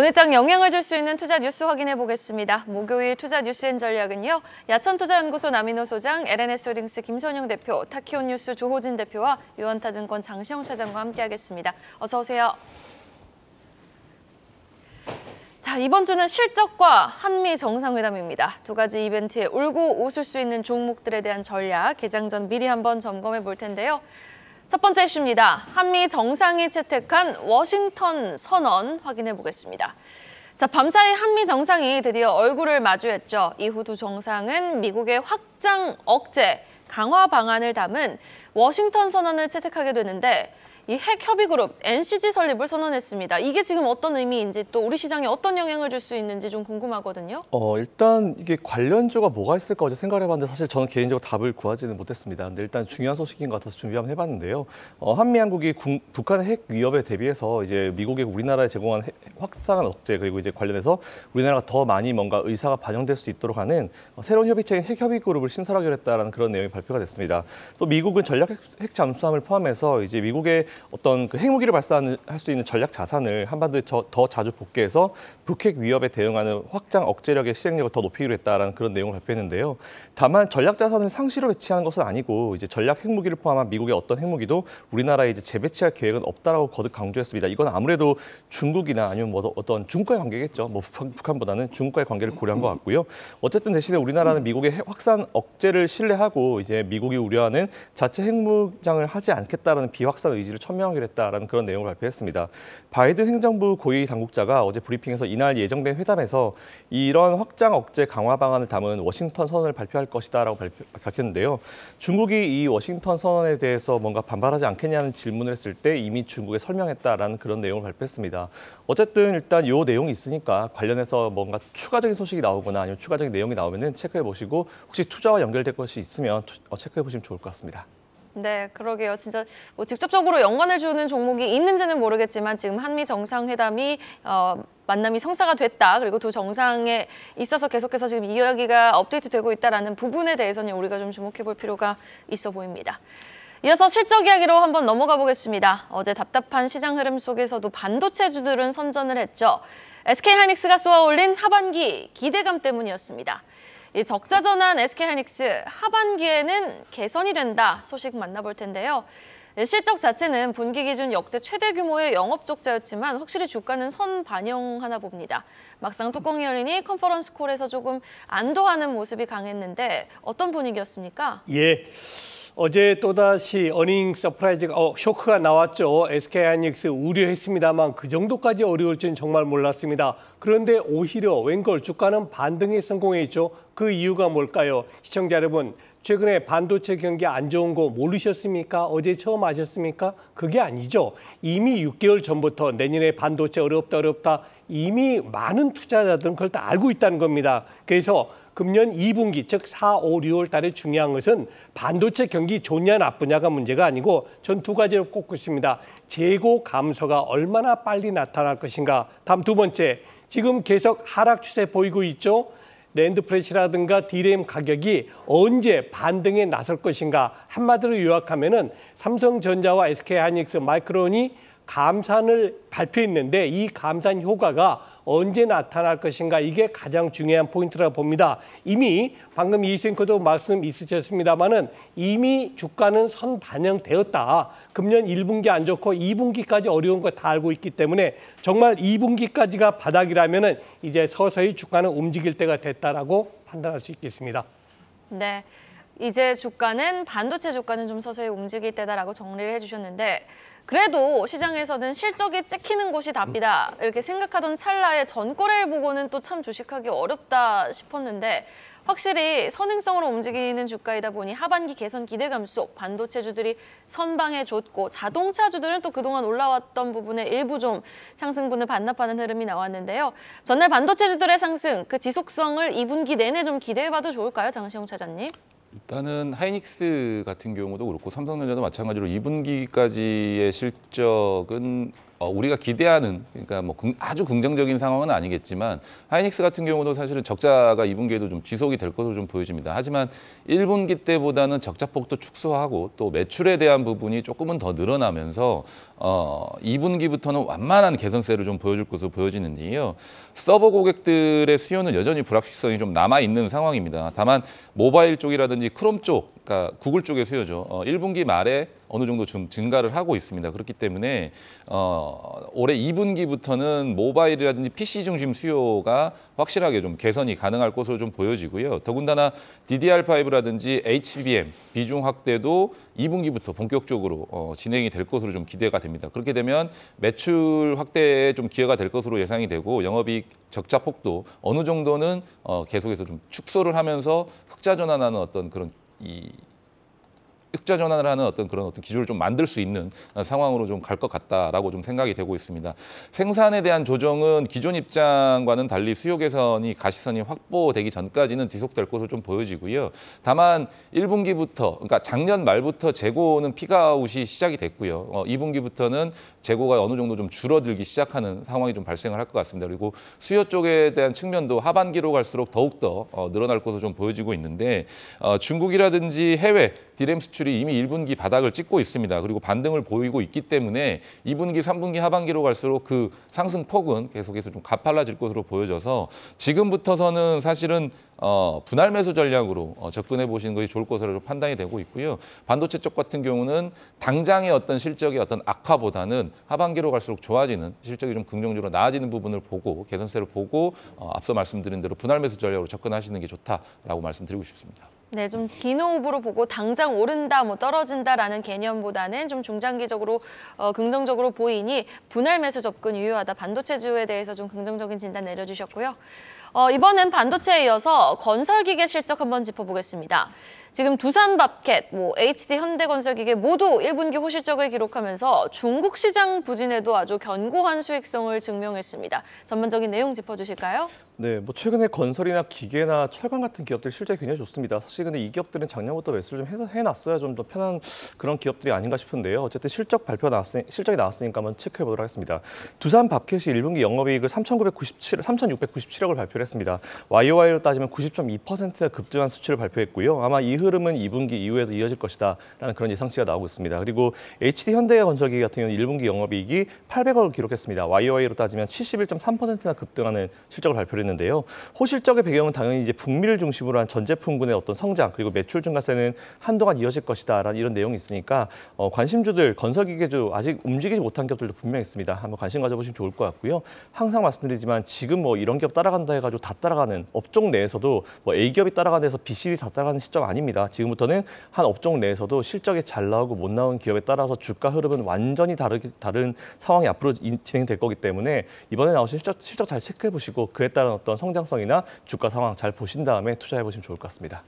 오늘 장 영향을 줄 수 있는 투자 뉴스 확인해 보겠습니다. 목요일 투자 뉴스 엔 전략은요. 야천투자연구소 남인호 소장, LNS홀딩스 김선영 대표, 타키온 뉴스 조호진 대표와 유원타증권 장시영 차장과 함께하겠습니다. 어서 오세요. 자, 이번 주는 실적과 한미 정상회담입니다. 두 가지 이벤트에 울고 웃을 수 있는 종목들에 대한 전략, 개장 전 미리 한번 점검해 볼 텐데요. 첫 번째 이슈입니다. 한미 정상이 채택한 워싱턴 선언 확인해 보겠습니다. 자, 밤사이 한미 정상이 드디어 얼굴을 마주했죠. 이후 두 정상은 미국의 확장 억제, 강화 방안을 담은 워싱턴 선언을 채택하게 되는데 이 핵협의그룹 NCG 설립을 선언했습니다. 이게 지금 어떤 의미인지 또 우리 시장에 어떤 영향을 줄 수 있는지 좀 궁금하거든요. 어, 일단 이게 관련주가 뭐가 있을까 어제 생각을 해봤는데 사실 저는 개인적으로 답을 구하지는 못했습니다. 근데 일단 중요한 소식인 것 같아서 준비 한번 해봤는데요. 어, 한미한국이 군, 북한의 핵 위협에 대비해서 이제 미국이 우리나라에 제공한 확산 억제 그리고 이제 관련해서 우리나라가 더 많이 뭔가 의사가 반영될 수 있도록 하는 어, 새로운 협의체인 핵협의그룹을 신설하기로 했다라는 그런 내용이 발표가 됐습니다. 또 미국은 전략 핵, 핵 잠수함을 포함해서 이제 미국의 어떤 그 핵무기를 발사할 수 있는 전략 자산을 한반도에 더 자주 복귀해서 북핵 위협에 대응하는 확장 억제력의 실행력을 더 높이기로 했다라는 그런 내용을 발표했는데요. 다만 전략 자산을 상시로 배치하는 것은 아니고 이제 전략 핵무기를 포함한 미국의 어떤 핵무기도 우리나라에 이제 재배치할 계획은 없다라고 거듭 강조했습니다. 이건 아무래도 중국이나 아니면 뭐 어떤 중국과의 관계겠죠. 뭐 북한보다는 중국과의 관계를 고려한 것 같고요. 어쨌든 대신에 우리나라는 미국의 핵 확산 억제를 신뢰하고 이제 미국이 우려하는 자체 핵무장을 하지 않겠다라는 비확산 의지를 천명하기로 했다라는 그런 내용을 발표했습니다. 바이든 행정부 고위 당국자가 어제 브리핑에서 이날 예정된 회담에서 이런 확장 억제 강화 방안을 담은 워싱턴 선언을 발표할 것이다라고 밝혔는데요. 중국이 이 워싱턴 선언에 대해서 뭔가 반발하지 않겠냐는 질문을 했을 때 이미 중국에 설명했다라는 그런 내용을 발표했습니다. 어쨌든 일단 이 내용이 있으니까 관련해서 뭔가 추가적인 소식이 나오거나 아니면 추가적인 내용이 나오면 체크해 보시고 혹시 투자와 연결될 것이 있으면 어, 체크해 보시면 좋을 것 같습니다. 네, 그러게요. 진짜 뭐 직접적으로 연관을 주는 종목이 있는지는 모르겠지만 지금 한미 정상회담이 어, 만남이 성사가 됐다. 그리고 두 정상에 있어서 계속해서 지금 이야기가 업데이트되고 있다라는 부분에 대해서는 우리가 좀 주목해 볼 필요가 있어 보입니다. 이어서 실적 이야기로 한번 넘어가 보겠습니다. 어제 답답한 시장 흐름 속에서도 반도체주들은 선전을 했죠. SK하이닉스가 쏘아올린 하반기 기대감 때문이었습니다. 이 적자 전환 SK하이닉스 하반기에는 개선이 된다 소식 만나볼 텐데요. 예, 실적 자체는 분기 기준 역대 최대 규모의 영업 적자였지만 확실히 주가는 선 반영하나 봅니다. 막상 뚜껑이 열리니 컨퍼런스 콜에서 조금 안도하는 모습이 강했는데 어떤 분위기였습니까? 예. 어제 또다시 어닝 서프라이즈가 어, 쇼크가 나왔죠. SK 하이닉스 우려했습니다만 그 정도까지 어려울지는 정말 몰랐습니다. 그런데 오히려 웬걸 주가는 반등에 성공해 있죠. 그 이유가 뭘까요? 시청자 여러분, 최근에 반도체 경기 안 좋은 거 모르셨습니까? 어제 처음 아셨습니까? 그게 아니죠. 이미 6개월 전부터 내년에 반도체 어렵다 어렵다 이미 많은 투자자들은 그걸 다 알고 있다는 겁니다. 그래서 금년 2분기 즉 4, 5, 6월 달에 중요한 것은 반도체 경기 좋냐 나쁘냐가 문제가 아니고 전 두 가지로 꼽고 있습니다. 재고 감소가 얼마나 빨리 나타날 것인가. 다음 두 번째, 지금 계속 하락 추세 보이고 있죠. 랜드프레시라든가 디램 가격이 언제 반등에 나설 것인가 한마디로 요약하면 은 삼성전자와 SK하이닉스, 마이크론이 감산을 발표했는데 이 감산 효과가 언제 나타날 것인가 이게 가장 중요한 포인트라고 봅니다. 이미 방금 이생커도 말씀 있으셨습니다마는 이미 주가는 선 반영되었다. 금년 1분기 안 좋고 2분기까지 어려운 거 다 알고 있기 때문에 정말 2분기까지가 바닥이라면은 이제 서서히 주가는 움직일 때가 됐다라고 판단할 수 있겠습니다. 네. 이제 주가는 반도체 주가는 좀 서서히 움직일 때다라고 정리를 해주셨는데 그래도 시장에서는 실적이 찍히는 곳이 답이다 이렇게 생각하던 찰나에 전거래를 보고는 또 참 주식하기 어렵다 싶었는데 확실히 선행성으로 움직이는 주가이다 보니 하반기 개선 기대감 속 반도체주들이 선방에 줬고 자동차주들은 또 그동안 올라왔던 부분의 일부 좀 상승분을 반납하는 흐름이 나왔는데요. 전날 반도체주들의 상승, 그 지속성을 2분기 내내 좀 기대해봐도 좋을까요? 장시홍 차장님. 일단은 하이닉스 같은 경우도 그렇고 삼성전자도 마찬가지로 2분기까지의 실적은 어, 우리가 기대하는 그러니까 뭐 아주 긍정적인 상황은 아니겠지만 하이닉스 같은 경우도 사실은 적자가 2분기에도 좀 지속이 될 것으로 좀 보여집니다. 하지만 1분기 때보다는 적자폭도 축소하고 또 매출에 대한 부분이 조금은 더 늘어나면서 어, 2분기부터는 완만한 개선세를 좀 보여줄 것으로 보여지는데요. 서버 고객들의 수요는 여전히 불확실성이 좀 남아 있는 상황입니다. 다만 모바일 쪽이라든지 크롬 쪽, 그러니까 구글 쪽에수요죠 어, 1분기 말에 어느 정도 좀 증가를 하고 있습니다. 그렇기 때문에 어, 올해 2분기부터는 모바일이라든지 PC 중심 수요가 확실하게 좀 개선이 가능할 것으로 좀 보여지고요. 더군다나 DDR5라든지 HBM 비중 확대도 2분기부터 본격적으로 어, 진행이 될 것으로 좀 기대가 됩니다. 그렇게 되면 매출 확대에 좀 기여가 될 것으로 예상이 되고 영업이익 적자 폭도 어느 정도는 어, 계속해서 좀 축소를 하면서 흑자 전환하는 어떤 그런 이 흑자 전환을 하는 어떤 그런 어떤 기조를 좀 만들 수 있는 상황으로 좀 갈 것 같다라고 좀 생각이 되고 있습니다. 생산에 대한 조정은 기존 입장과는 달리 수요 개선이 가시선이 확보되기 전까지는 지속될 것으로 좀 보여지고요. 다만 1분기부터 그러니까 작년 말부터 재고는 피가아웃이 시작이 됐고요. 어, 2분기부터는 재고가 어느 정도 좀 줄어들기 시작하는 상황이 좀 발생을 할 것 같습니다. 그리고 수요 쪽에 대한 측면도 하반기로 갈수록 더욱더 어, 늘어날 것으로 좀 보여지고 있는데 어, 중국이라든지 해외 디램 수출 매출이 이미 1분기 바닥을 찍고 있습니다. 그리고 반등을 보이고 있기 때문에 2분기, 3분기 하반기로 갈수록 그 상승폭은 계속해서 좀 가팔라질 것으로 보여져서 지금부터서는 사실은 어, 분할 매수 전략으로 어, 접근해 보시는 것이 좋을 것으로 판단이 되고 있고요. 반도체 쪽 같은 경우는 당장의 어떤 실적이 어떤 악화보다는 하반기로 갈수록 좋아지는 실적이 좀 긍정적으로 나아지는 부분을 보고 개선세를 보고 어, 앞서 말씀드린 대로 분할 매수 전략으로 접근하시는 게 좋다라고 말씀드리고 싶습니다. 네, 좀기노후로 보고 당장 오른다, 뭐 떨어진다라는 개념보다는 좀 중장기적으로 어, 긍정적으로 보이니 분할 매수 접근 유효하다. 반도체 주에 대해서 좀 긍정적인 진단 내려주셨고요. 어, 이번엔 반도체에 이어서 건설기계 실적 한번 짚어보겠습니다. 지금 두산밥켓, 뭐 HD 현대건설기계 모두 1분기 호실적을 기록하면서 중국 시장 부진에도 아주 견고한 수익성을 증명했습니다. 전반적인 내용 짚어주실까요? 네, 뭐 최근에 건설이나 기계나 철강 같은 기업들 실제 굉장히 좋습니다. 사실 근데 이 기업들은 작년부터 매수를 좀 해놨어야 좀 더 편한 그런 기업들이 아닌가 싶은데요. 어쨌든 실적 발표 나왔으니 실적이 나왔으니까 한번 체크해 보도록 하겠습니다. 두산 밥켓이 1분기 영업이익을 3,997 3,697억을 발표했습니다. YOY로 따지면 9 0 2의 급증한 수치를 발표했고요. 아마 이후 흐름은 2분기 이후에도 이어질 것이다라는 그런 예상치가 나오고 있습니다. 그리고 HD 현대건설기 같은 경우는 1분기 영업이익이 800억을 기록했습니다. YOY로 따지면 71.3%나 급등하는 실적을 발표했는데요. 호실적의 배경은 당연히 이제 북미를 중심으로 한 전제품군의 어떤 성장 그리고 매출 증가세는 한동안 이어질 것이다라는 이런 내용이 있으니까 어, 관심주들 건설기계주 아직 움직이지 못한 기업들도 분명 히 있습니다. 한번 관심 가져보시면 좋을 것 같고요. 항상 말씀드리지만 지금 뭐 이런 기업 따라간다 해가지고 다 따라가는 업종 내에서도 뭐 A 기업이 따라가는 데서 B, C, D 다 따라가는 시점 아닙니다. 합니다. 지금부터는 한 업종 내에서도 실적이 잘 나오고 못 나온 기업에 따라서 주가 흐름은 완전히 다르기, 다른 상황이 앞으로 진행될 거기 때문에 이번에 나오신 실적, 실적 잘 체크해 보시고 그에 따른 어떤 성장성이나 주가 상황 잘 보신 다음에 투자해 보시면 좋을 것 같습니다.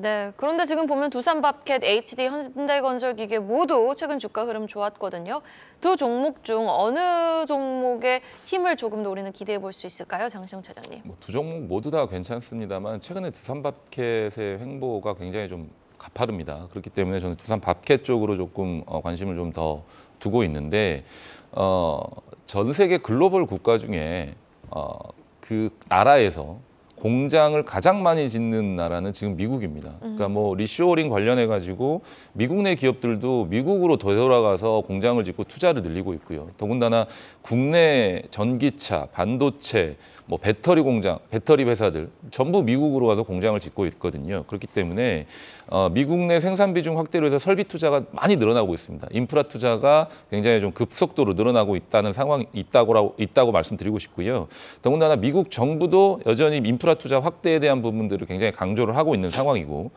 네, 그런데 지금 보면 두산밥캣, HD, 현대건설 기계 모두 최근 주가 흐름 좋았거든요. 두 종목 중 어느 종목의 힘을 조금 더 우리는 기대해 볼 수 있을까요? 장시영 차장님. 뭐두 종목 모두 다 괜찮습니다만 최근에 두산밥캣의 횡보가 굉장히 좀 가파릅니다. 그렇기 때문에 저는 두산밥캣 쪽으로 조금 어, 관심을 좀 더 두고 있는데 어, 전 세계 글로벌 국가 중에 어, 그 나라에서 공장을 가장 많이 짓는 나라는 지금 미국입니다. 음. 그러니까 뭐 리쇼링 관련해 가지고 미국 내 기업들도 미국으로 되돌아가서 공장을 짓고 투자를 늘리고 있고요. 더군다나 국내 전기차, 반도체, 뭐 배터리 공장, 배터리 회사들 전부 미국으로 와서 공장을 짓고 있거든요. 그렇기 때문에 어, 미국 내 생산 비중 확대로 해서 설비 투자가 많이 늘어나고 있습니다. 인프라 투자가 굉장히 좀 급속도로 늘어나고 있다는 상황 이 있다고 있다고 말씀드리고 싶고요. 더군다나 미국 정부도 여전히 인프라 투자 확대에 대한 부분들을 굉장히 강조를 하고 있는 상황이고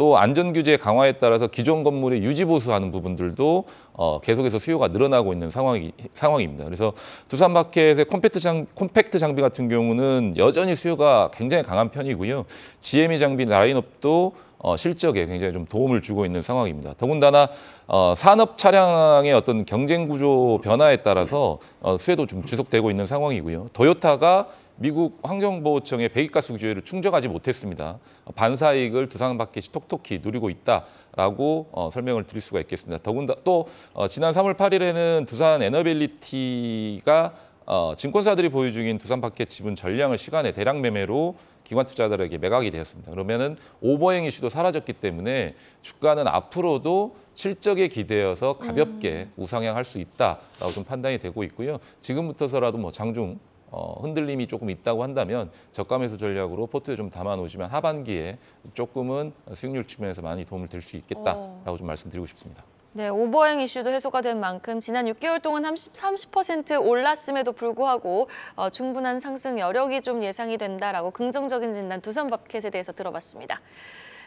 또 안전규제 강화에 따라서 기존 건물의 유지보수하는 부분들도 어, 계속해서 수요가 늘어나고 있는 상황이, 상황입니다. 그래서 두산마켓의 콤팩트, 장, 콤팩트 장비 같은 경우는 여전히 수요가 굉장히 강한 편이고요. GME 장비 라인업도 어, 실적에 굉장히 좀 도움을 주고 있는 상황입니다. 더군다나 어, 산업 차량의 어떤 경쟁 구조 변화에 따라서 어, 수혜도 좀 지속되고 있는 상황이고요. 도요타가 미국 환경보호청의 배기가스 규제를 충족하지 못했습니다. 반사익을두산받기시 톡톡히 누리고 있다라고 어, 설명을 드릴 수가 있겠습니다. 더군다 또 어, 지난 3월 8일에는 두산 에너빌리티가 어, 증권사들이 보유 중인 두산 파켓 지분 전량을 시간에 대량 매매로 기관 투자자들에게 매각이 되었습니다. 그러면은 오버행 이슈도 사라졌기 때문에 주가는 앞으로도 실적에 기대어서 가볍게 음. 우상향할 수 있다라고 좀 판단이 되고 있고요. 지금부터서라도 뭐 장중 어, 흔들림이 조금 있다고 한다면 저가 매수 전략으로 포트에 좀 담아놓으시면 하반기에 조금은 수익률 측면에서 많이 도움을 드릴 수 있겠다라고 어. 좀 말씀드리고 싶습니다. 네, 오버행 이슈도 해소가 된 만큼 지난 6개월 동안 30, 30% 올랐음에도 불구하고 어, 충분한 상승 여력이 좀 예상이 된다라고 긍정적인 진단 두산밥켓에 대해서 들어봤습니다.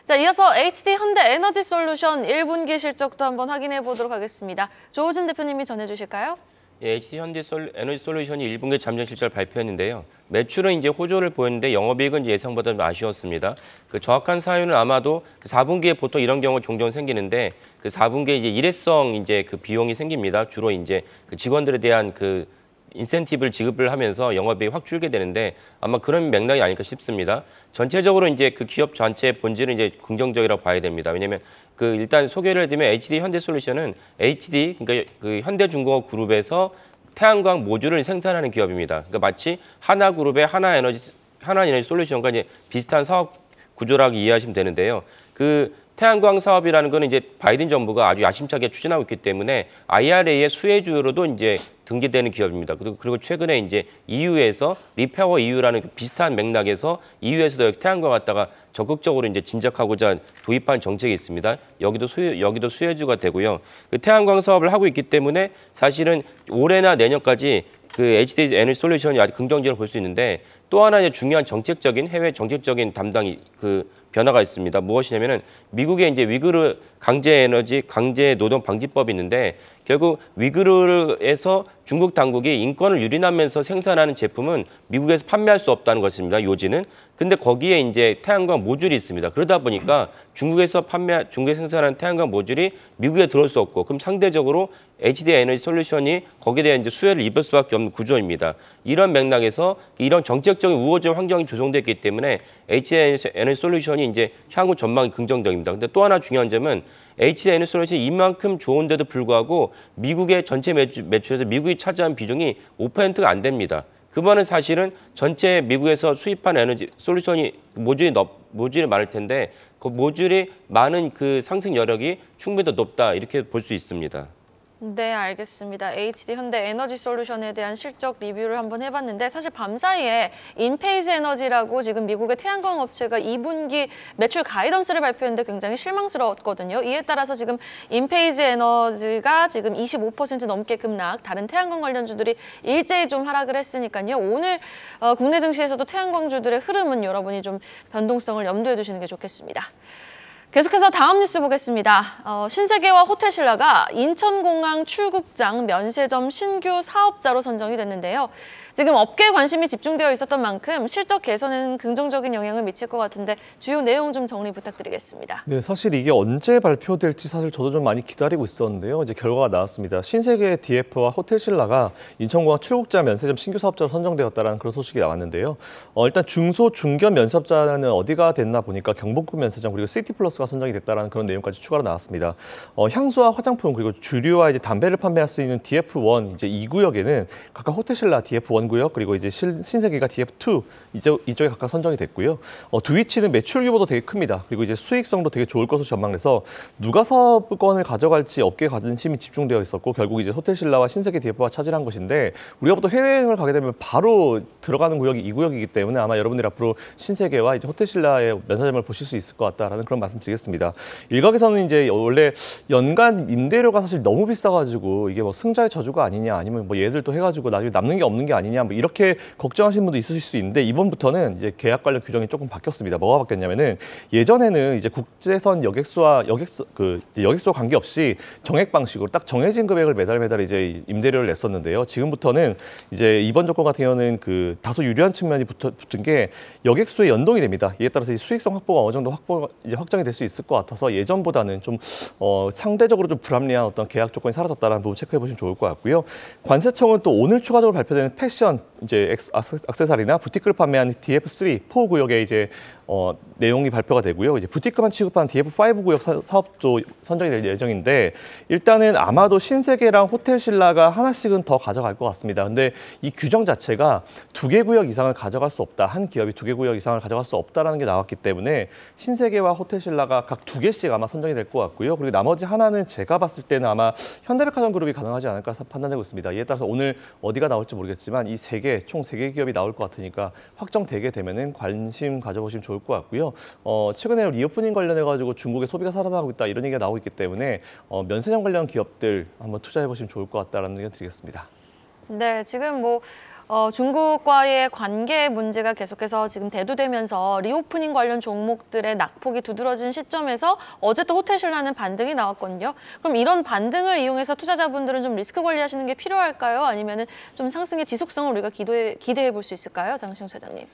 자, 이어서 HD 현대 에너지 솔루션 1분기 실적도 한번 확인해 보도록 하겠습니다. 조호진 대표님이 전해 주실까요? 예, HC 현대 솔, 에너지 솔루션이 1분기 잠정 실적을 발표했는데요. 매출은 이제 호조를 보였는데 영업이익은 예상보다 좀 아쉬웠습니다. 그 정확한 사유는 아마도 4분기에 그 보통 이런 경우 종종 생기는데 그 4분기에 이제 일회성 이제 그 비용이 생깁니다. 주로 이제 그 직원들에 대한 그 인센티브를 지급을 하면서 영업이 확 줄게 되는데 아마 그런 맥락이 아닐까 싶습니다. 전체적으로 이제 그 기업 전체의 본질은 이제 긍정적이라고 봐야 됩니다. 왜냐하면 그 일단 소개를 해 드리면 HD 현대솔루션은 HD 그러니까 그 현대중공업 그룹에서 태양광 모듈을 생산하는 기업입니다. 그러니까 마치 하나그룹의 하나에너지 하나에너지 솔루션과 이제 비슷한 사업 구조라고 이해하시면 되는데요. 그 태양광 사업이라는 거는 이제 바이든 정부가 아주 야심차게 추진하고 있기 때문에 IRA의 수혜주로도 이제 등기되는 기업입니다. 그리고 그리고 최근에 이제 EU에서 리페어 EU라는 그 비슷한 맥락에서 EU에서도 태양광 갖다가 적극적으로 이제 진작하고자 도입한 정책이 있습니다. 여기도 수혜, 여기도 수혜주가 되고요. 그 태양광 사업을 하고 있기 때문에 사실은 올해나 내년까지 그 HD 에너지 솔루션이 아주 긍정적으로 볼 수 있는데 또 하나 의 중요한 정책적인 해외 정책적인 담당이 그 변화가 있습니다. 무엇이냐면은 미국의 이제 위그르 강제 에너지 강제 노동 방지법이 있는데 결국 위그르에서 중국 당국이 인권을 유린하면서 생산하는 제품은 미국에서 판매할 수 없다는 것입니다. 요지는. 근데 거기에 이제 태양광 모듈이 있습니다. 그러다 보니까 중국에서 판매 중국에 생산하는 태양광 모듈이 미국에 들어올 수 없고 그럼 상대적으로 HD 에너지 솔루션이 거기에 대한 이제 수혜를 입을 수밖에 없는 구조입니다. 이런 맥락에서 이런 정책적인 우호적 환경이 조성됐기 때문에 HD 에너지 솔루션이 이제 향후 전망이 긍정적입니다. 근데 또 하나 중요한 점은 HI는 솔루션 이만큼 이 좋은데도 불구하고 미국의 전체 매출에서 미국이 차지한 비중이 5%가 안 됩니다. 그 말은 사실은 전체 미국에서 수입한 에너지 솔루션이 모듈이 넓, 모듈이 많을 텐데 그 모듈이 많은 그 상승 여력이 충분히 더 높다 이렇게 볼 수 있습니다. 네, 알겠습니다. HD 현대 에너지 솔루션에 대한 실적 리뷰를 한번 해봤는데 사실 밤사이에 인페이즈 에너지라고 지금 미국의 태양광 업체가 2분기 매출 가이던스를 발표했는데 굉장히 실망스러웠거든요. 이에 따라서 지금 인페이즈 에너지가 지금 25% 넘게 급락, 다른 태양광 관련주들이 일제히 좀 하락을 했으니까요. 오늘 어, 국내 증시에서도 태양광주들의 흐름은 여러분이 좀 변동성을 염두에 두시는 게 좋겠습니다. 계속해서 다음 뉴스 보겠습니다. 어, 신세계와 호텔신라가 인천공항 출국장 면세점 신규 사업자로 선정이 됐는데요. 지금 업계 관심이 집중되어 있었던 만큼 실적 개선에는 긍정적인 영향을 미칠 것 같은데 주요 내용 좀 정리 부탁드리겠습니다. 네, 사실 이게 언제 발표될지 사실 저도 좀 많이 기다리고 있었는데요. 이제 결과가 나왔습니다. 신세계 DF와 호텔신라가 인천공항 출국자 면세점 신규 사업자로 선정되었다는 그런 소식이 나왔는데요. 어, 일단 중소 중견 면세업자는 어디가 됐나 보니까 경복궁 면세점 그리고 시티플러스가 선정이 됐다는 그런 내용까지 추가로 나왔습니다. 어, 향수와 화장품 그리고 주류와 이제 담배를 판매할 수 있는 DF1 이제 이 구역에는 각각 호텔신라 DF1 전구역 그리고 이제 신세계가 DF2 이제 이쪽에 각각 선정이 됐고요. 어, 드위치는 매출 규모도 되게 큽니다. 그리고 이제 수익성도 되게 좋을 것으로 전망돼서 누가 사업권을 가져갈지 업계 관심이 집중되어 있었고 결국 이제 호텔신라와 신세계 DF가 차지한 것인데 우리가 보통 해외여행을 가게 되면 바로 들어가는 구역이 이 구역이기 때문에 아마 여러분들이 앞으로 신세계와 이제 호텔신라의 면사점을 보실 수 있을 것 같다라는 그런 말씀드리겠습니다. 일각에서는 이제 원래 연간 임대료가 사실 너무 비싸가지고 이게 뭐 승자의 저주가 아니냐 아니면 뭐 얘들 또 해가지고 나중에 남는 게 없는 게 아니냐 아니냐 뭐 이렇게 걱정하시는 분도 있으실 수 있는데 이번부터는 이제 계약 관련 규정이 조금 바뀌었습니다. 뭐가 바뀌었냐면은 예전에는 이제 국제선 여객수와 여객수 그 여객수와 관계없이 정액 방식으로 딱 정해진 금액을 매달 매달 이제 임대료를 냈었는데요. 지금부터는 이제 이번 조건 같은 경우는 그 다소 유리한 측면이 붙어, 붙은 게 여객수에 연동이 됩니다. 이에 따라서 수익성 확보가 어느 정도 확보 이제 확정이 될 수 있을 것 같아서 예전보다는 좀 어, 상대적으로 좀 불합리한 어떤 계약 조건이 사라졌다는 부분 체크해 보시면 좋을 것 같고요. 관세청은 또 오늘 추가적으로 발표되는 패션 패션 이제 액세서리나 부티클를 판매하는 t f 3포 구역에 이제 어, 내용이 발표가 되고요. 이제 부티크만 취급한 DF5 구역 사, 사업도 선정이 될 예정인데 일단은 아마도 신세계랑 호텔신라가 하나씩은 더 가져갈 것 같습니다. 근데 이 규정 자체가 두 개 구역 이상을 가져갈 수 없다. 한 기업이 두 개 구역 이상을 가져갈 수 없다라는 게 나왔기 때문에 신세계와 호텔신라가 각 두 개씩 아마 선정이 될 것 같고요. 그리고 나머지 하나는 제가 봤을 때는 아마 현대백화점 그룹이 가능하지 않을까 판단되고 있습니다. 이에 따라서 오늘 어디가 나올지 모르겠지만 이 세 개 총 세 개 기업이 나올 것 같으니까 확정되게 되면은 관심 가져보시면 좋을 것 같습니다. 좋을 것 같고요. 어, 최근에 리오프닝 관련해가지고 중국의 소비가 살아나고 있다 이런 얘기가 나오고 있기 때문에 어, 면세점 관련 기업들 한번 투자해보시면 좋을 것 같다라는 의견 드리겠습니다. 네, 지금 뭐 어, 중국과의 관계 문제가 계속해서 지금 대두되면서 리오프닝 관련 종목들의 낙폭이 두드러진 시점에서 어제 또 호텔 신라는 반등이 나왔거든요. 그럼 이런 반등을 이용해서 투자자분들은 좀 리스크 관리하시는 게 필요할까요? 아니면 좀 상승의 지속성을 우리가 기도해, 기대해 볼 수 있을까요? 장시용 사장님.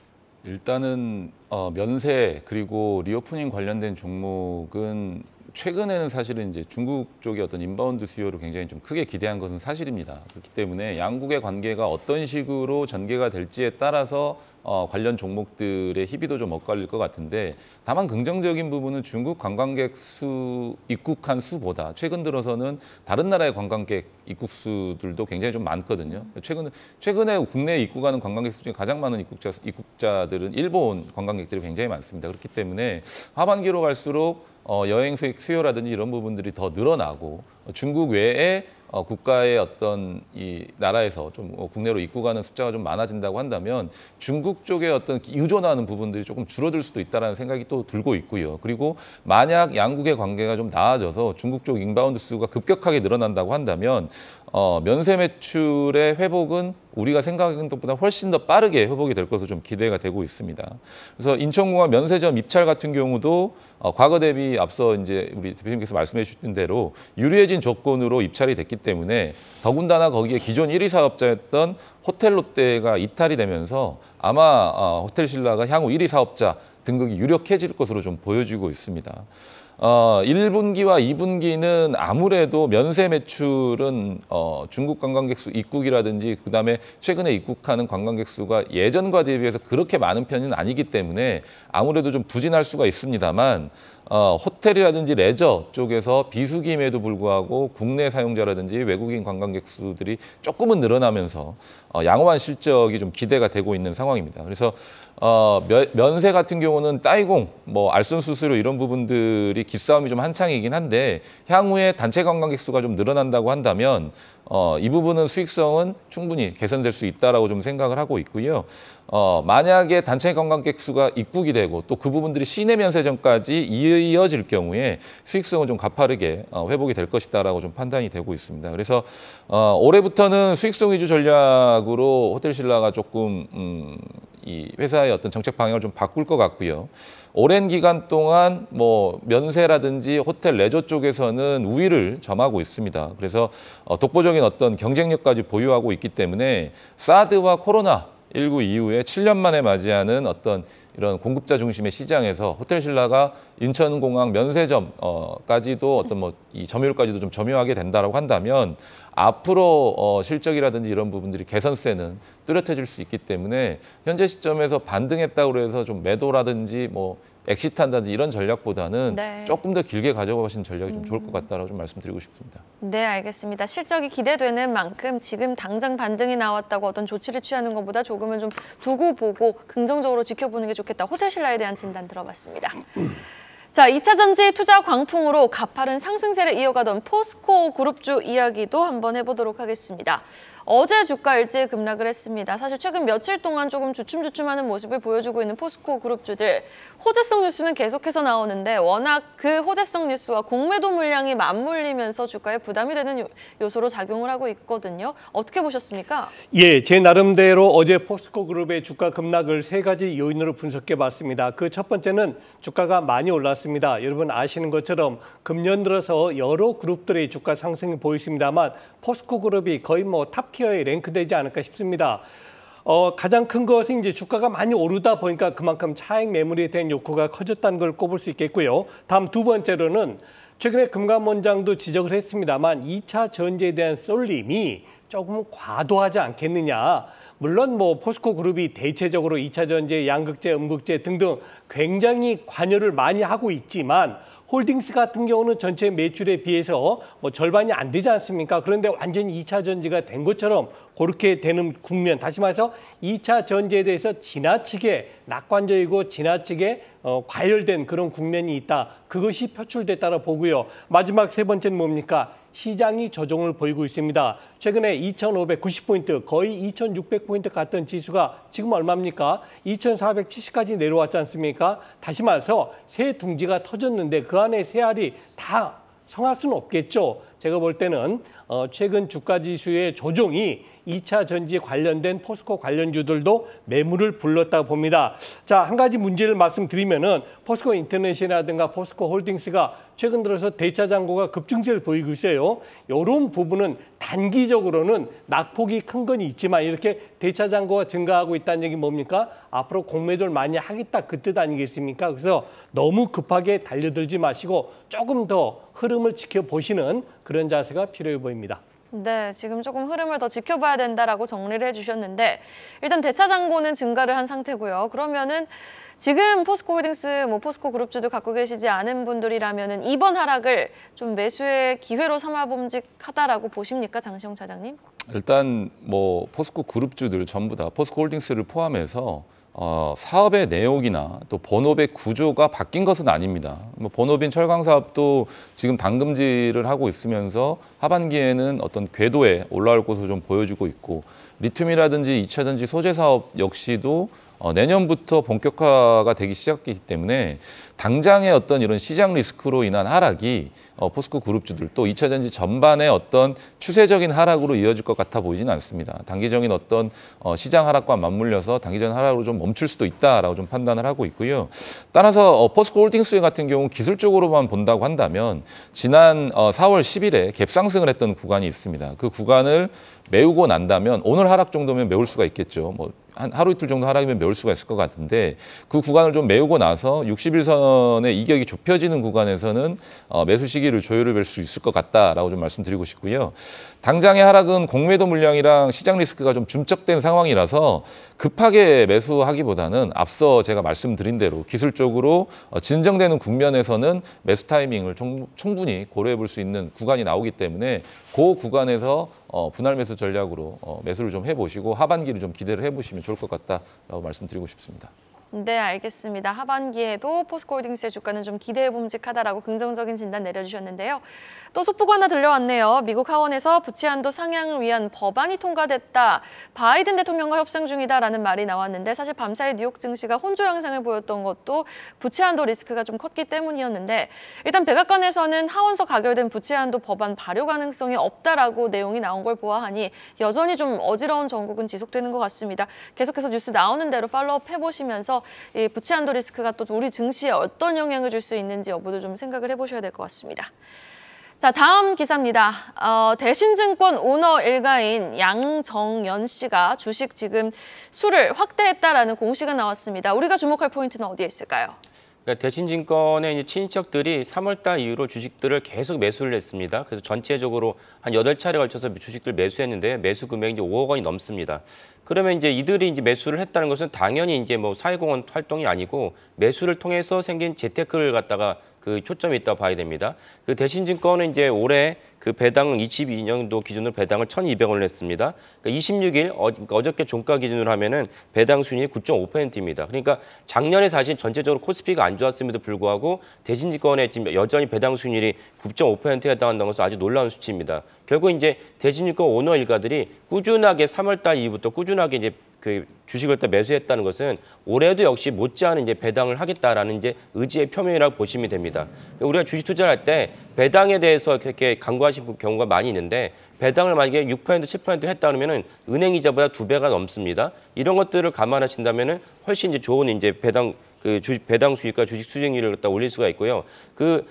일단은 어, 면세 그리고 리오프닝 관련된 종목은 최근에는 사실은 이제 중국 쪽의 어떤 인바운드 수요를 굉장히 좀 크게 기대한 것은 사실입니다. 그렇기 때문에 양국의 관계가 어떤 식으로 전개가 될지에 따라서 어, 관련 종목들의 희비도 좀 엇갈릴 것 같은데 다만 긍정적인 부분은 중국 관광객 수 입국한 수보다 최근 들어서는 다른 나라의 관광객 입국 수들도 굉장히 좀 많거든요. 최근 최근에 국내에 입국하는 관광객 수 중에 가장 많은 입국자 입국자들은 일본 관광객들이 굉장히 많습니다. 그렇기 때문에 하반기로 갈수록 어, 여행 수익 수요라든지 이런 부분들이 더 늘어나고 중국 외에 어, 국가의 어떤 이 나라에서 좀 어, 국내로 입국하는 숫자가 좀 많아진다고 한다면 중국 쪽에 어떤 유전하는 부분들이 조금 줄어들 수도 있다는 생각이 또 들고 있고요. 그리고 만약 양국의 관계가 좀 나아져서 중국 쪽 인바운드 수가 급격하게 늘어난다고 한다면 어, 면세 매출의 회복은 우리가 생각하는 것보다 훨씬 더 빠르게 회복이 될 것으로 좀 기대가 되고 있습니다. 그래서 인천공항 면세점 입찰 같은 경우도 어, 과거 대비 앞서 이제 우리 대표님께서 말씀해 주신 대로 유리해진 조건으로 입찰이 됐기 때문에 더군다나 거기에 기존 1위 사업자였던 호텔 롯데가 이탈이 되면서 아마 어, 호텔 신라가 향후 1위 사업자 등극이 유력해질 것으로 좀 보여지고 있습니다. 어, 1분기와 2분기는 아무래도 면세 매출은 어, 중국 관광객 수 입국이라든지 그다음에 최근에 입국하는 관광객 수가 예전과 대비해서 그렇게 많은 편은 아니기 때문에 아무래도 좀 부진할 수가 있습니다만 어, 호텔이라든지 레저 쪽에서 비수기임에도 불구하고 국내 사용자라든지 외국인 관광객 수들이 조금은 늘어나면서 어, 양호한 실적이 좀 기대가 되고 있는 상황입니다. 그래서 어, 면세 같은 경우는 따이공, 뭐 알선 수수료 이런 부분들이 기싸움이 좀 한창이긴 한데 향후에 단체 관광객 수가 좀 늘어난다고 한다면 어, 이 부분은 수익성은 충분히 개선될 수 있다라고 좀 생각을 하고 있고요. 어, 만약에 단체 관광객 수가 입국이 되고 또 그 부분들이 시내 면세점까지 이어질 경우에 수익성은 좀 가파르게 어, 회복이 될 것이다라고 좀 판단이 되고 있습니다. 그래서 어, 올해부터는 수익성 위주 전략으로 호텔 신라가 조금 음, 이 회사의 어떤 정책 방향을 좀 바꿀 것 같고요. 오랜 기간 동안 뭐 면세라든지 호텔 레저 쪽에서는 우위를 점하고 있습니다. 그래서 어, 독보적인 어떤 경쟁력까지 보유하고 있기 때문에 사드와 코로나 19 이후에 7년 만에 맞이하는 어떤 이런 공급자 중심의 시장에서 호텔신라가 인천공항 면세점까지도 어떤 뭐 이 점유율까지도 좀 점유하게 된다라고 한다면 앞으로 어, 실적이라든지 이런 부분들이 개선세는 뚜렷해질 수 있기 때문에 현재 시점에서 반등했다고 해서 좀 매도라든지 뭐 엑시트한다든지 이런 전략보다는 네. 조금 더 길게 가져가신 전략이 좀 좋을 것 음. 같다라고 좀 말씀드리고 싶습니다. 네, 알겠습니다. 실적이 기대되는 만큼 지금 당장 반등이 나왔다고 어떤 조치를 취하는 것보다 조금은 좀 두고 보고 긍정적으로 지켜보는 게 좋겠다. 호텔 신라에 대한 진단 들어봤습니다. 자, 2차 전지 투자 광풍으로 가파른 상승세를 이어가던 포스코 그룹주 이야기도 한번 해보도록 하겠습니다. 어제 주가 일제 급락을 했습니다. 사실 최근 며칠 동안 조금 주춤주춤하는 모습을 보여주고 있는 포스코 그룹주들 호재성 뉴스는 계속해서 나오는데 워낙 그 호재성 뉴스와 공매도 물량이 맞물리면서 주가에 부담이 되는 요소로 작용을 하고 있거든요. 어떻게 보셨습니까? 예, 제 나름대로 어제 포스코 그룹의 주가 급락을 세 가지 요인으로 분석해 봤습니다. 그 첫 번째는 주가가 많이 올랐습니다. 나왔습니다. 여러분 아시는 것처럼 금년 들어서 여러 그룹들의 주가 상승이 보이십니다만 포스코 그룹이 거의 뭐 탑티어에 랭크되지 않을까 싶습니다. 어, 가장 큰 것은 이제 주가가 많이 오르다 보니까 그만큼 차익 매물에 대한 욕구가 커졌다는 걸 꼽을 수 있겠고요. 다음 두 번째로는 최근에 금감원장도 지적을 했습니다만 2차 전제에 대한 쏠림이 조금 과도하지 않겠느냐. 물론 뭐 포스코 그룹이 대체적으로 이차 전지, 양극재, 음극재 등등 굉장히 관여를 많이 하고 있지만 홀딩스 같은 경우는 전체 매출에 비해서 뭐 절반이 안 되지 않습니까? 그런데 완전히 이차 전지가 된 것처럼 그렇게 되는 국면, 다시 말해서 이차 전지에 대해서 지나치게 낙관적이고 지나치게 어, 과열된 그런 국면이 있다. 그것이 표출됐다고 보고요. 마지막 세 번째는 뭡니까? 시장이 조정을 보이고 있습니다. 최근에 2,590포인트, 거의 2,600포인트 갔던 지수가 지금 얼마입니까? 2,470까지 내려왔지 않습니까? 다시 말해서 새 둥지가 터졌는데 그 안에 새 알이 다 성할 수는 없겠죠. 제가 볼 때는 어, 최근 주가 지수의 조정이 2차 전지 관련된 포스코 관련주들도 매물을 불렀다 고 봅니다. 자, 한 가지 문제를 말씀드리면은 포스코 인터넷이라든가 포스코 홀딩스가 최근 들어서 대차 잔고가 급증세를 보이고 있어요. 이런 부분은 단기적으로는 낙폭이 큰 건 있지만 이렇게 대차 잔고가 증가하고 있다는 얘기 뭡니까? 앞으로 공매도를 많이 하겠다 그 뜻 아니겠습니까? 그래서 너무 급하게 달려들지 마시고 조금 더 흐름을 지켜보시는 그런 자세가 필요해 보입니다. 네, 지금 조금 흐름을 더 지켜봐야 된다라고 정리를 해주셨는데 일단 대차잔고는 증가를 한 상태고요. 그러면은 지금 포스코홀딩스, 뭐 포스코 그룹주도 갖고 계시지 않은 분들이라면은 이번 하락을 좀 매수의 기회로 삼아봄직하다라고 보십니까, 장시영 차장님? 일단 뭐 포스코 그룹주들 전부 다 포스코홀딩스를 포함해서 어, 사업의 내용이나또 번업의 구조가 바뀐 것은 아닙니다. 뭐 번업인 철강 사업도 지금 당금지를 하고 있으면서 하반기에는 어떤 궤도에 올라올 것으로 좀 보여주고 있고 리튬이라든지 2차전지 소재 사업 역시도 어, 내년부터 본격화가 되기 시작했기 때문에 당장의 어떤 이런 시장 리스크로 인한 하락이 어, 포스코 그룹주들도 2차 전지 전반의 어떤 추세적인 하락으로 이어질 것 같아 보이지는 않습니다. 단기적인 어떤 어, 시장 하락과 맞물려서 단기적인 하락으로 좀 멈출 수도 있다라고 좀 판단을 하고 있고요. 따라서 어, 포스코 홀딩스 같은 경우 기술적으로만 본다고 한다면 지난 어, 4월 10일에 갭상승을 했던 구간이 있습니다. 그 구간을 메우고 난다면 오늘 하락 정도면 메울 수가 있겠죠. 뭐한 하루 이틀 정도 하락이면 메울 수가 있을 것 같은데 그 구간을 좀 메우고 나서 6 1선의 이격이 좁혀지는 구간에서는 어, 매수 시기를 조율해뵐수 있을 것 같다라고 좀 말씀드리고 싶고요. 당장의 하락은 공매도 물량이랑 시장 리스크가 좀 중첩된 상황이라서 급하게 매수하기보다는 앞서 제가 말씀드린 대로 기술적으로 어, 진정되는 국면에서는 매수 타이밍을 충분히 고려해 볼 수 있는 구간이 나오기 때문에 그 구간에서 어, 분할 매수 전략으로 어, 매수를 좀 해보시고 하반기를 좀 기대를 해보시면 좋을 것 같다라고 말씀드리고 싶습니다. 네, 알겠습니다. 하반기에도 포스코홀딩스의 주가는 좀 기대해봄직하다라고 긍정적인 진단 내려주셨는데요. 또 소폭 가 하나 들려왔네요. 미국 하원에서 부채한도 상향을 위한 법안이 통과됐다. 바이든 대통령과 협상 중이다라는 말이 나왔는데 사실 밤사이 뉴욕 증시가 혼조 양상을 보였던 것도 부채한도 리스크가 좀 컸기 때문이었는데 일단 백악관에서는 하원서 가결된 부채한도 법안 발효 가능성이 없다라고 내용이 나온 걸 보아하니 여전히 좀 어지러운 전국은 지속되는 것 같습니다. 계속해서 뉴스 나오는 대로 팔로우 해보시면서 이 부채 한도 리스크가 또 우리 증시에 어떤 영향을 줄 수 있는지 여부도 좀 생각을 해보셔야 될 것 같습니다. 자 다음 기사입니다. 어, 대신증권 오너 일가인 양정연 씨가 주식 지금 수를 확대했다라는 공시가 나왔습니다. 우리가 주목할 포인트는 어디에 있을까요? 그러니까 대신증권의 친인척들이 3월달 이후로 주식들을 계속 매수를 했습니다. 그래서 전체적으로 한 8차례 걸쳐서 주식들 매수했는데 매수 금액이 이제 5억 원이 넘습니다. 그러면 이제 이들이 이제 매수를 했다는 것은 당연히 이제 뭐 사회공헌 활동이 아니고 매수를 통해서 생긴 재테크를 갖다가 그 초점이 있다 봐야 됩니다. 그 대신증권은 이제 올해 그 배당 22년도 기준으로 배당을 1,200원을 했습니다. 그러니까 26일 어, 그러니까 어저께 어 종가 기준으로 하면은 배당 순위 9.5%입니다. 그러니까 작년에 사실 전체적으로 코스피가 안 좋았음에도 불구하고 대신증권에 지금 여전히 배당 순위이 9.5%에 해당한다는 것은 아주 놀라운 수치입니다. 결국 이제 대신증권 오너 일가들이 꾸준하게 3월달 이후부터 꾸준하게 이제 그 주식을 또 매수했다는 것은 올해도 역시 못지않은 이제 배당을 하겠다라는 이제 의지의 표명이라고 보시면 됩니다. 그러니까 우리가 주식 투자를 할 때 배당에 대해서 이렇게 강구하신 경우가 많이 있는데 배당을 만약에 6% 7% 했다 그러면은 은행 이자보다 두 배가 넘습니다. 이런 것들을 감안하신다면은 훨씬 이제 좋은 이제 배당 그주 배당 수익과 주식 수익률을 갖다 올릴 수가 있고요. 그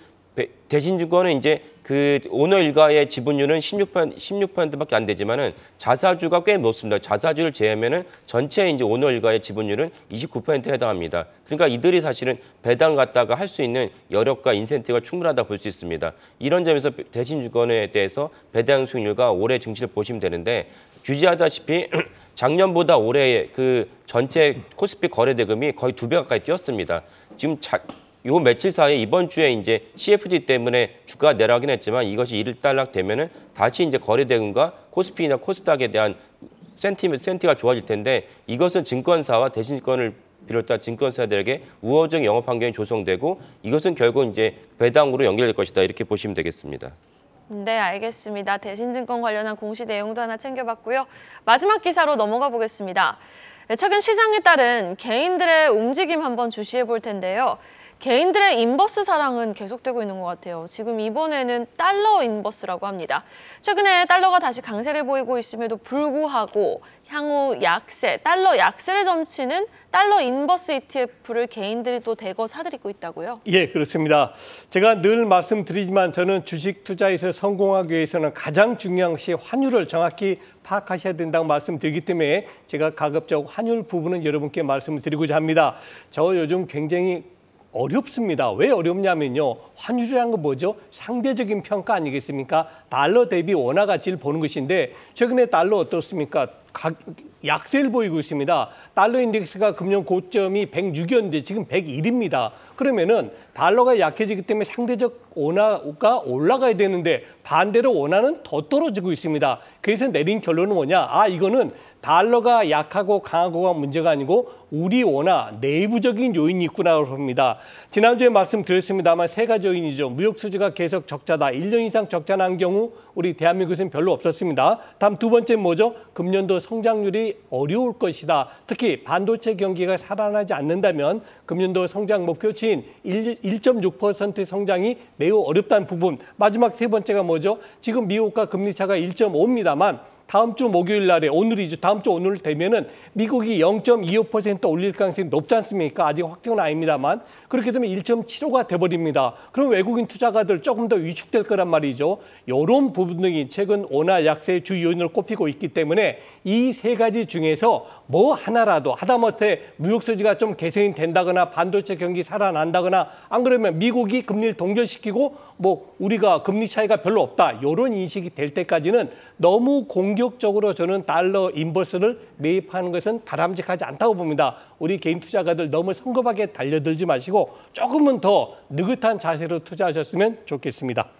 대신주권은 이제 그 오너 일가의 지분율은 16% 16%밖에 안 되지만은 자사주가 꽤 높습니다. 자사주를 제외하면은 전체 이제 오너 일가의 지분율은 29%에 해당합니다. 그러니까 이들이 사실은 배당 갖다가 할 수 있는 여력과 인센티브가 충분하다 볼 수 있습니다. 이런 점에서 대신주권에 대해서 배당 수익률과 올해 증시를 보시면 되는데 규지하다시피 작년보다 올해 그 전체 코스피 거래 대금이 거의 두 배 가까이 뛰었습니다. 지금 자, 요 며칠 사이에 이번 주에 이제 CFD 때문에 주가 가 내려가긴 했지만 이것이 일단락 되면은 다시 이제 거래 대금과 코스피나 코스닥에 대한 센티, 미 센티가 좋아질 텐데 이것은 증권사와 대신증권을 비롯한 증권사들에게 우호적 영업 환경이 조성되고 이것은 결국 이제 배당으로 연결될 것이다 이렇게 보시면 되겠습니다. 네, 알겠습니다. 대신증권 관련한 공시 내용도 하나 챙겨봤고요. 마지막 기사로 넘어가 보겠습니다. 최근 시장에 따른 개인들의 움직임 한번 주시해 볼 텐데요. 개인들의 인버스 사랑은 계속되고 있는 것 같아요. 지금 이번에는 달러 인버스라고 합니다. 최근에 달러가 다시 강세를 보이고 있음에도 불구하고 향후 약세, 달러 약세를 점치는 달러 인버스 ETF를 개인들이 또 대거 사들이고 있다고요? 예, 그렇습니다. 제가 늘 말씀드리지만 저는 주식 투자에서 성공하기 위해서는 가장 중요한 것이 환율을 정확히 파악하셔야 된다고 말씀드리기 때문에 제가 가급적 환율 부분은 여러분께 말씀을 드리고자 합니다. 저 요즘 굉장히 어렵습니다. 왜 어렵냐면요. 환율이라는 건 뭐죠? 상대적인 평가 아니겠습니까? 달러 대비 원화 가치를 보는 것인데 최근에 달러 어떻습니까? 각, 약세를 보이고 있습니다. 달러 인덱스가 금년 고점이 106이었는데 지금 101입니다. 그러면은 달러가 약해지기 때문에 상대적 원화가 올라가야 되는데 반대로 원화는 더 떨어지고 있습니다. 그래서 내린 결론은 뭐냐? 아, 이거는 달러가 약하고 강하고가 문제가 아니고 우리 원화 내부적인 요인이 있구나 라고 봅니다. 지난주에 말씀드렸습니다만 세 가지 요인이죠. 무역 수지가 계속 적자다. 1년 이상 적자 난 경우 우리 대한민국에서는 별로 없었습니다. 다음 두 번째 뭐죠? 금년도 성장률이 어려울 것이다. 특히 반도체 경기가 살아나지 않는다면 금년도 성장 목표치인 1.6% 성장이 매우 어렵다는 부분. 마지막 세 번째가 뭐죠? 지금 미국과 금리 차가 1.5입니다만 다음 주 목요일 날에 오늘이죠. 다음 주 오늘 되면은 미국이 0.25% 올릴 가능성이 높지 않습니까? 아직 확정은 아닙니다만 그렇게 되면 1.75가 돼버립니다. 그럼 외국인 투자가들 조금 더 위축될 거란 말이죠. 요런 부분 등이 최근 원화 약세의 주 요인으로 꼽히고 있기 때문에 이 세 가지 중에서 뭐 하나라도 하다못해 무역 소지가 좀 개선이 된다거나 반도체 경기 살아난다거나 안 그러면 미국이 금리를 동결시키고 뭐 우리가 금리 차이가 별로 없다 요런 인식이 될 때까지는 너무 공 공격적으로 저는 달러 인버스를 매입하는 것은 바람직하지 않다고 봅니다. 우리 개인 투자가들 너무 성급하게 달려들지 마시고 조금은 더 느긋한 자세로 투자하셨으면 좋겠습니다.